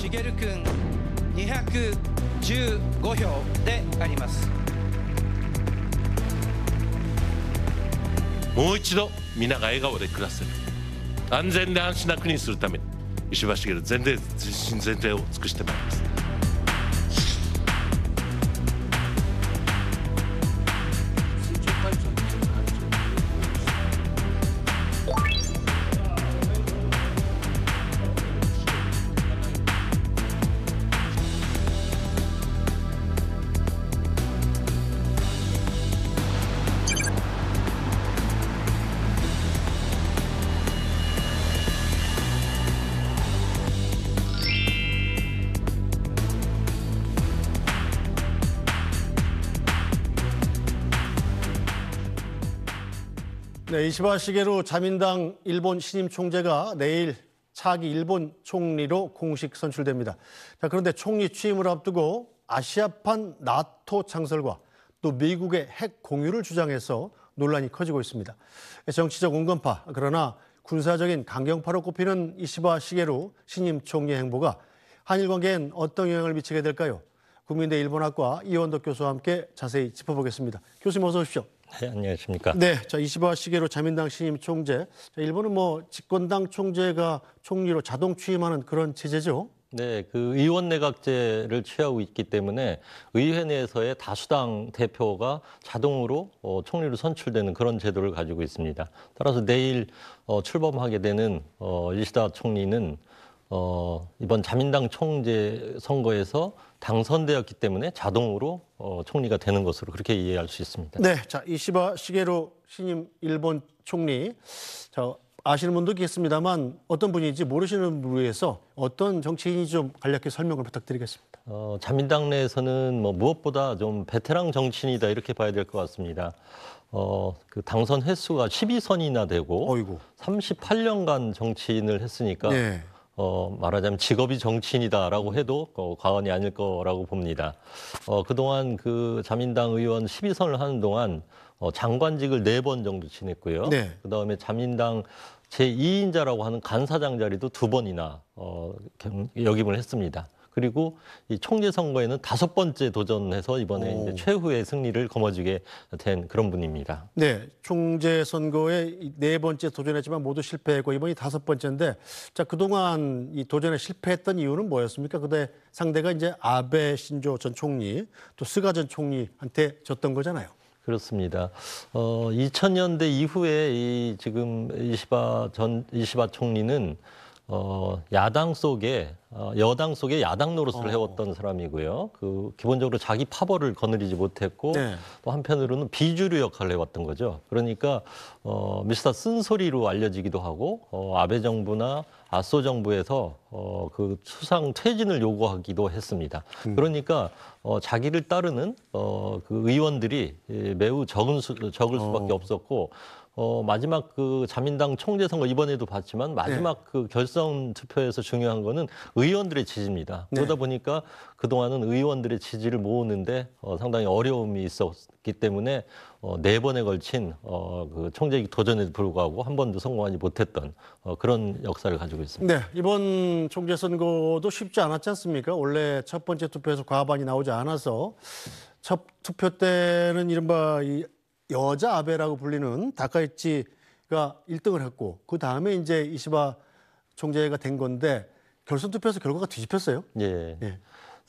しげるくん215票でありますもう一度皆が笑顔で暮らせる安全で安心な国にするために石破茂全全身全霊を尽くしてまいります 네, 이시바 시게로 자민당 일본 신임 총재가 내일 차기 일본 총리로 공식 선출됩니다. 자, 그런데 총리 취임을 앞두고 아시아판 나토 창설과 또 미국의 핵 공유를 주장해서 논란이 커지고 있습니다. 예, 정치적 온건파 그러나 군사적인 강경파로 꼽히는 이시바 시게로 신임 총리 행보가 한일 관계엔 어떤 영향을 미치게 될까요? 국민대 일본학과 이원덕 교수와 함께 자세히 짚어보겠습니다. 교수님 어서 오십시오. 네, 안녕하십니까. 네, 자 이시바 시계로 자민당 신임 총재. 자, 일본은 뭐 집권당 총재가 총리로 자동 취임하는 그런 체제죠. 네, 그 의원 내각제를 취하고 있기 때문에 의회 내에서의 다수당 대표가 자동으로 어, 총리로 선출되는 그런 제도를 가지고 있습니다. 따라서 내일 어, 출범하게 되는 어, 이시다 총리는 어, 이번 자민당 총재 선거에서 당선되었기 때문에 자동으로 어, 총리가 되는 것으로 그렇게 이해할 수 있습니다. 네, 자 이시바 시게로 신임 일본 총리, 자 아시는 분도 계십니다만 어떤 분인지 모르시는 분을 위해서 어떤 정치인이 좀 간략히 설명을 부탁드리겠습니다. 어, 자민당 내에서는 뭐 무엇보다 좀 베테랑 정치인이다 이렇게 봐야 될 것 같습니다. 어, 그 당선 횟수가 12선이나 되고 어이구. 38년간 정치인을 했으니까. 네. 어, 말하자면 직업이 정치인이다라고 해도 어, 과언이 아닐 거라고 봅니다. 어, 그동안 그 자민당 의원 12선을 하는 동안 어, 장관직을 4번 정도 지냈고요. 네. 그다음에 자민당 제2인자라고 하는 간사장 자리도 두 번이나 어, 겸, 역임을 했습니다. 그리고 이 총재 선거에는 다섯 번째 도전해서 이번에 오. 이제 최후의 승리를 거머쥐게 된 그런 분입니다. 네, 총재 선거에 네 번째 도전했지만 모두 실패했고 이번이 다섯 번째인데 자 그동안 이 도전에 실패했던 이유는 뭐였습니까? 그때 상대가 이제 아베 신조 전 총리 또 스가 전 총리한테 졌던 거잖아요. 그렇습니다. 어, 2000년대 이후에 이 지금 이시바 전 이시바 총리는 어, 야당 속에 어, 여당 속에 야당 노릇을 어. 해왔던 사람이고요. 그 기본적으로 자기 파벌을 거느리지 못했고 네. 또 한편으로는 비주류 역할을 해왔던 거죠. 그러니까 어, 미스터 쓴소리로 알려지기도 하고 어, 아베 정부나 아소 정부에서 어, 그 수상 퇴진을 요구하기도 했습니다. 음. 그러니까 어, 자기를 따르는 어, 그 의원들이 예, 매우 적은 수, 적을 어. 수밖에 어. 없었고 어, 마지막 그 자민당 총재 선거 이번에도 봤지만 마지막 네. 그 결선 투표에서 중요한 거는 의원들의 지지입니다. 네. 그러다 보니까 그동안은 의원들의 지지를 모으는데 어, 상당히 어려움이 있었기 때문에 어, 네 번에 걸친 어, 그 총재직 도전에도 불구하고 한 번도 성공하지 못했던 어, 그런 역사를 가지고 있습니다. 네, 이번 총재 선거도 쉽지 않았지 않습니까? 원래 첫 번째 투표에서 과반이 나오지 않아서 첫 투표 때는 이른바 이 여자 아베라고 불리는 다카이치가 1등을 했고 그 다음에 이제 이시바 총재가 된 건데 결선 투표에서 결과가 뒤집혔어요. 예. 예.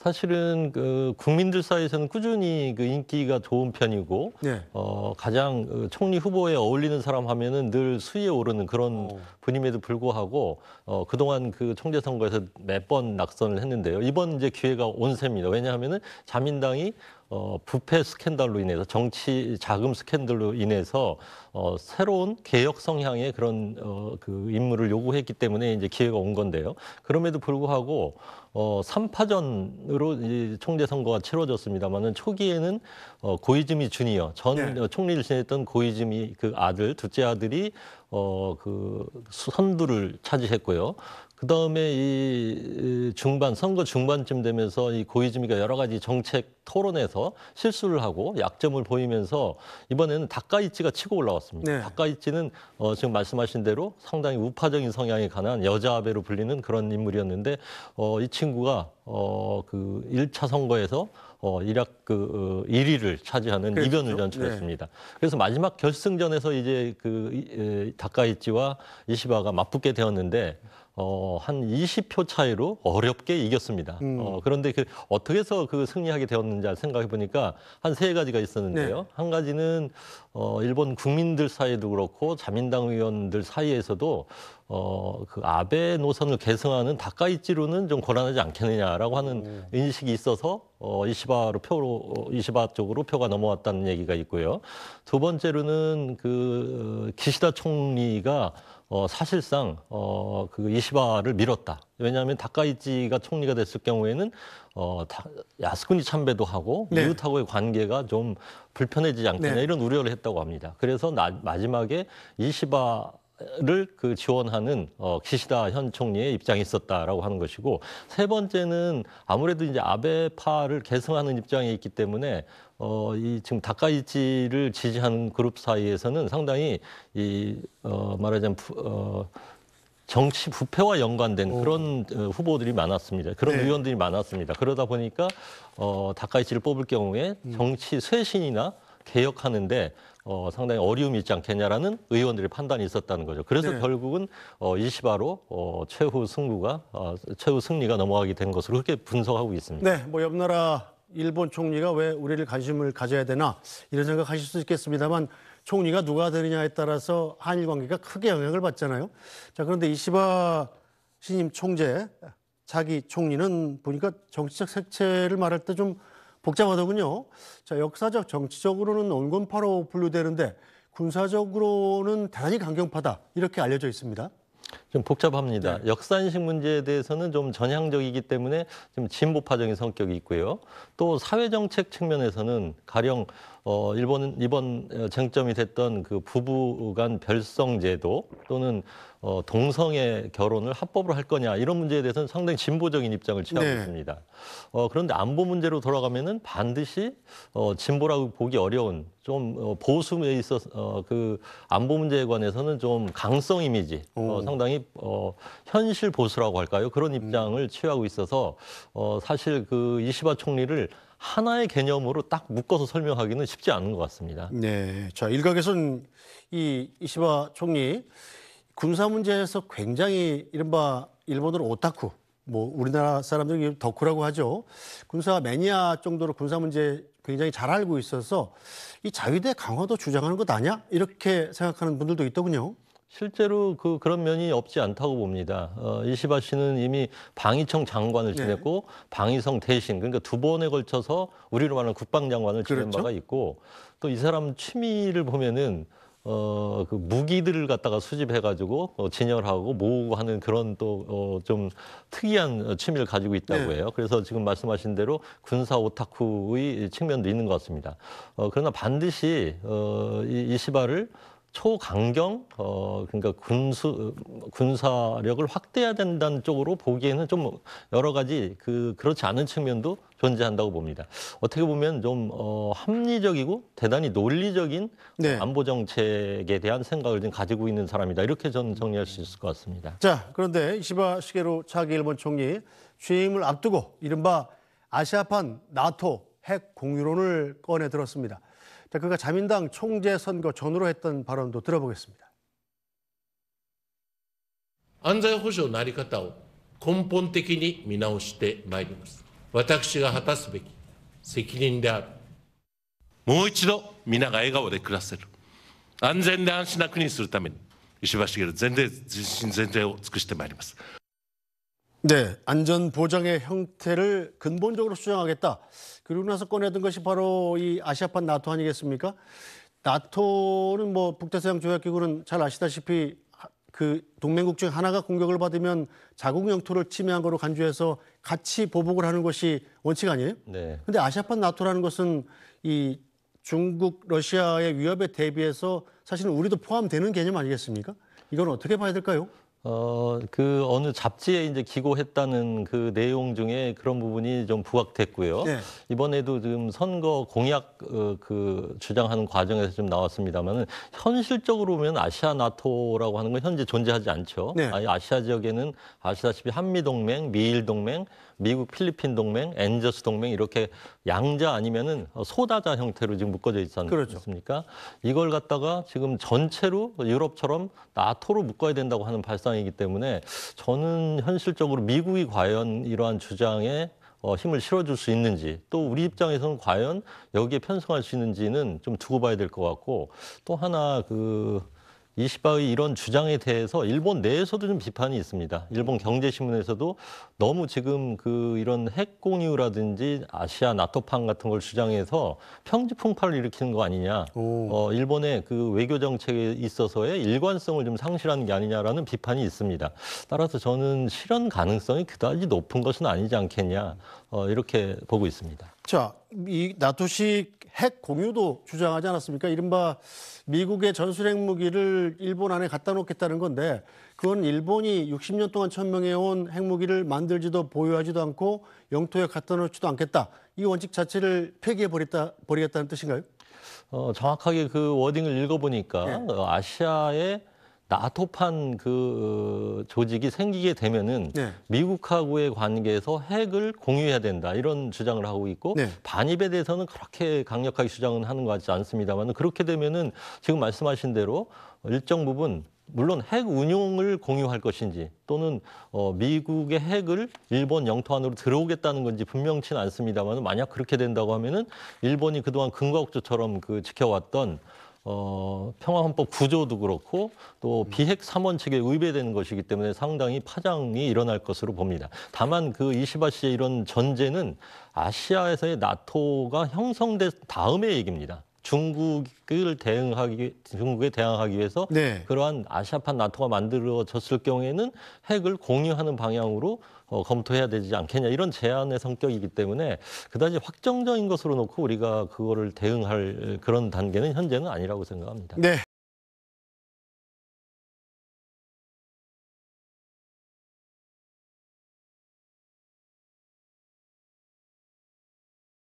사실은 그 국민들 사이에서는 꾸준히 그 인기가 좋은 편이고 네. 어, 가장 그 총리 후보에 어울리는 사람 하면은 늘 수위에 오르는 그런 오. 어. 분임에도 불구하고 어, 그동안 그 총재 선거에서 몇 번 낙선을 했는데요. 이번 이제 기회가 온 셈입니다. 왜냐하면은 자민당이 어, 부패 스캔들로 인해서 정치 자금 스캔들로 인해서 어, 새로운 개혁 성향의 그런 어, 그 임무를 요구했기 때문에 이제 기회가 온 건데요. 그럼에도 불구하고 어, 3파전으로 총재 선거가 치러졌습니다만은 초기에는 어, 고이즈미 주니어 전 네. 어, 총리를 지냈던 고이즈미 그 아들 둘째 아들이 어, 그 선두를 차지했고요. 그 다음에 이 중반, 선거 중반쯤 되면서 이 고이즈미가 여러 가지 정책 토론에서 실수를 하고 약점을 보이면서 이번에는 다가이치가 치고 올라왔습니다. 네. 닭가이치는 어, 지금 말씀하신 대로 상당히 우파적인 성향에 관한 여자 아베로 불리는 그런 인물이었는데 어, 이 친구가 어, 그 1차 선거에서 어, 일약 그 어, 1위를 차지하는 그렇죠. 이변을 네. 연출했습니다. 네. 그래서 마지막 결승전에서 이제 그 에, 다카이치와 이시바가 맞붙게 되었는데 어, 한 20표 차이로 어렵게 이겼습니다. 음. 어, 그런데 그 어떻게 해서 그 승리하게 되었는지 생각해 보니까 한 세 가지가 있었는데요. 네. 한 가지는 어, 일본 국민들 사이도 그렇고 자민당 의원들 사이에서도 어, 그 아베 노선을 계승하는 다카이찌로는 좀 곤란하지 않겠느냐라고 하는 음. 인식이 있어서 어, 이시바로 표로 이시바 쪽으로 표가 넘어왔다는 얘기가 있고요. 두 번째로는 그 어, 기시다 총리가 어, 사실상 어, 그 이시바를 밀었다. 왜냐하면 다카이치가 총리가 됐을 경우에는 어, 다, 야스쿠니 참배도 하고 네. 미국하고의 관계가 좀 불편해지지 않겠냐 네. 이런 우려를 했다고 합니다. 그래서 나, 마지막에 이시바 를그 지원하는 어, 기시다 현 총리의 입장이 있었다라고 하는 것이고 세 번째는 아무래도 이제 아베파를 계승하는 입장에 있기 때문에 어, 이 지금 다카이치를 지지하는 그룹 사이에서는 상당히 이 어, 말하자면 부, 어, 정치 부패와 연관된 그런 어, 후보들이 많았습니다. 그런 네. 의원들이 많았습니다. 그러다 보니까 어, 다카이치를 뽑을 경우에 음. 정치 쇄신이나 음. 개혁하는데 어, 상당히 어려움이 있지 않겠냐라는 의원들의 판단이 있었다는 거죠. 그래서 네. 결국은 어, 20화로 어, 최후 승부가 어, 최후 승리가 넘어가게 된 것으로 그렇게 분석하고 있습니다. 네, 뭐 옆나라 일본 총리가 왜 우리를 관심을 가져야 되나 이런 생각하실 수 있겠습니다만 총리가 누가 되느냐에 따라서 한일 관계가 크게 영향을 받잖아요. 자 그런데 이시바 신임 총재 자기 총리는 보니까 정치적 색채를 말할 때좀 복잡하더군요. 자, 역사적, 정치적으로는 온건파로 분류되는데 군사적으로는 대단히 강경파다 이렇게 알려져 있습니다. 좀 복잡합니다. 네. 역사인식 문제에 대해서는 좀 전향적이기 때문에 좀 진보파적인 성격이 있고요. 또 사회정책 측면에서는 가령 어, 일본은 이번 어, 쟁점이 됐던 그 부부간 별성제도 또는 어, 동성애 결혼을 합법으로 할 거냐 이런 문제에 대해서는 상당히 진보적인 입장을 취하고 네. 있습니다. 어, 그런데 안보 문제로 돌아가면은 반드시 어, 진보라고 보기 어려운 좀 어, 보수에 있어서 어, 그 안보 문제에 관해서는 좀 강성 이미지 어, 상당히 어, 현실 보수라고 할까요 그런 입장을 음. 취하고 있어서 어, 사실 그 이시바 총리를 하나의 개념으로 딱 묶어서 설명하기는 쉽지 않은 것 같습니다. 네. 자, 일각에서는 이 이시바 총리 군사 문제에서 굉장히 이른바 일본으로 오타쿠 뭐 우리나라 사람들이 덕후라고 하죠. 군사 매니아 정도로 군사 문제 굉장히 잘 알고 있어서 이 자위대 강화도 주장하는 것 아니야? 이렇게 생각하는 분들도 있더군요. 실제로 그 그런 면이 없지 않다고 봅니다. 어, 이시바 씨는 이미 방위청 장관을 네. 지냈고 네. 방위성 대신 그러니까 두 번에 걸쳐서 우리로 말하는 국방장관을 지낸 그렇죠? 바가 있고 또 이 사람 취미를 보면은 어, 그 무기들을 갖다가 수집해가지고 어, 진열하고 모으고 하는 그런 또좀 어 특이한 취미를 가지고 있다고 네. 해요. 그래서 지금 말씀하신 대로 군사 오타쿠의 측면도 있는 것 같습니다. 어, 그러나 반드시 어, 이, 이시바를 초강경 어 그러니까 군수 군사력을 확대해야 된다는 쪽으로 보기에는 좀 여러 가지 그 그렇지 않은 측면도 존재한다고 봅니다. 어떻게 보면 좀 어, 합리적이고 대단히 논리적인 네. 안보 정책에 대한 생각을 지금 가지고 있는 사람이다. 이렇게 저는 정리할 수 있을 것 같습니다. 자, 그런데 이시바 시게로 차기 일본 총리 취임을 앞두고 이른바 아시아판 나토 핵 공유론을 꺼내 들었습니다. 그가자민당총재선거전후로했던발언도들어보겠습니다안전보장なり方を根本的に見直してまいります。私が果たすべき責任である。もう一度皆が笑顔で暮らせる。安全で安心な国にするために、石破茂全体、全身全体を尽くしてまいります。 네, 안전 보장의 형태를 근본적으로 수정하겠다. 그리고 나서 꺼내든 것이 바로 이 아시아판 나토 아니겠습니까? 나토는 뭐 북대서양 조약기구는 잘 아시다시피 그 동맹국 중 하나가 공격을 받으면 자국 영토를 침해한 거로 간주해서 같이 보복을 하는 것이 원칙 아니에요? 네. 근데 아시아판 나토라는 것은 이 중국, 러시아의 위협에 대비해서 사실은 우리도 포함되는 개념 아니겠습니까? 이건 어떻게 봐야 될까요? 어, 그 어느 잡지에 이제 기고했다는 그 내용 중에 그런 부분이 좀 부각됐고요. 네. 이번에도 지금 선거 공약 어, 그 주장하는 과정에서 좀 나왔습니다만은 현실적으로 보면 아시아 나토라고 하는 건 현재 존재하지 않죠. 네. 아니, 아시아 지역에는 아시다시피 한미 동맹, 미일 동맹, 미국 필리핀 동맹, 엔저스 동맹 이렇게 양자 아니면은 소다자 형태로 지금 묶어져 있지 않습니까? 그렇죠. 이걸 갖다가 지금 전체로 유럽처럼 나토로 묶어야 된다고 하는 발상이기 때문에 저는 현실적으로 미국이 과연 이러한 주장에 어, 힘을 실어줄 수 있는지 또 우리 입장에서는 과연 여기에 편성할 수 있는지는 좀 두고 봐야 될 것 같고 또 하나 그 이시바의 이런 주장에 대해서 일본 내에서도 좀 비판이 있습니다. 일본 경제신문에서도 너무 지금 그 이런 핵 공유라든지 아시아 나토판 같은 걸 주장해서 평지 풍파를 일으키는 거 아니냐. 오. 어, 일본의 그 외교 정책에 있어서의 일관성을 좀 상실하는 게 아니냐라는 비판이 있습니다. 따라서 저는 실현 가능성이 그다지 높은 것은 아니지 않겠냐. 어, 이렇게 보고 있습니다. 자, 이 나토식 핵 공유도 주장하지 않았습니까? 이른바 미국의 전술핵 무기를 일본 안에 갖다 놓겠다는 건데 그건 일본이 60년 동안 천명해온 핵무기를 만들지도 보유하지도 않고 영토에 갖다 놓지도 않겠다. 이 원칙 자체를 폐기해 버리겠다, 버리겠다는 뜻인가요? 어, 정확하게 그 워딩을 읽어보니까 네. 어, 아시아의 나토판 그 조직이 생기게 되면은 네. 미국하고의 관계에서 핵을 공유해야 된다 이런 주장을 하고 있고 네. 반입에 대해서는 그렇게 강력하게 주장은 하는 것 같지 않습니다만 그렇게 되면은 지금 말씀하신 대로 일정 부분 물론 핵 운용을 공유할 것인지 또는 어, 미국의 핵을 일본 영토 안으로 들어오겠다는 건지 분명치는 않습니다만 만약 그렇게 된다고 하면은 일본이 그동안 근거국조처럼 그 지켜왔던 어, 평화헌법 구조도 그렇고 또 비핵 삼원칙에 의배되는 것이기 때문에 상당히 파장이 일어날 것으로 봅니다. 다만 그 이시바 씨의 이런 전제는 아시아에서의 나토가 형성된 다음의 얘기입니다. 중국을 대응하기 중국에 대항하기 위해서 네. 그러한 아시아판 나토가 만들어졌을 경우에는 핵을 공유하는 방향으로 어, 검토해야 되지 않겠냐 이런 제안의 성격이기 때문에 그다지 확정적인 것으로 놓고 우리가 그거를 대응할 그런 단계는 현재는 아니라고 생각합니다. 네.